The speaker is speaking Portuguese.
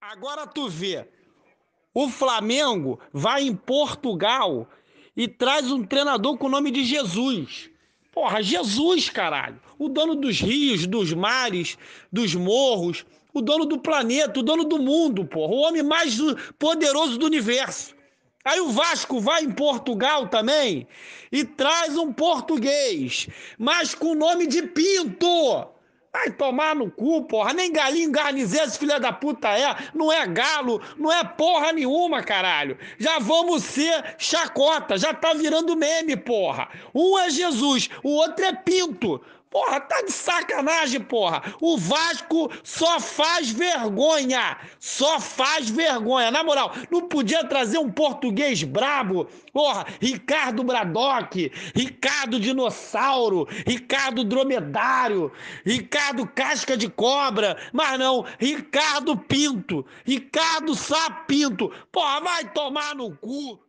Agora tu vê, o Flamengo vai em Portugal e traz um treinador com o nome de Jesus. Porra, Jesus, caralho. O dono dos rios, dos mares, dos morros, o dono do planeta, o dono do mundo, porra. O homem mais poderoso do universo. Aí o Vasco vai em Portugal também e traz um português, mas com o nome de Pinto. Vai tomar no cu, porra. Nem galinho garnizeiro, filha da puta é. Não é galo, não é porra nenhuma, caralho. Já vamos ser chacota, já tá virando meme, porra. Um é Jesus, o outro é Pinto. Porra, tá de sacanagem, porra. O Vasco só faz vergonha. Só faz vergonha. Na moral, não podia trazer um português brabo. Porra, Ricardo Bradock, Ricardo Dinossauro, Ricardo Dromedário, Ricardo Casca de Cobra. Mas não, Ricardo Pinto, Ricardo Sapinto. Porra, vai tomar no cu.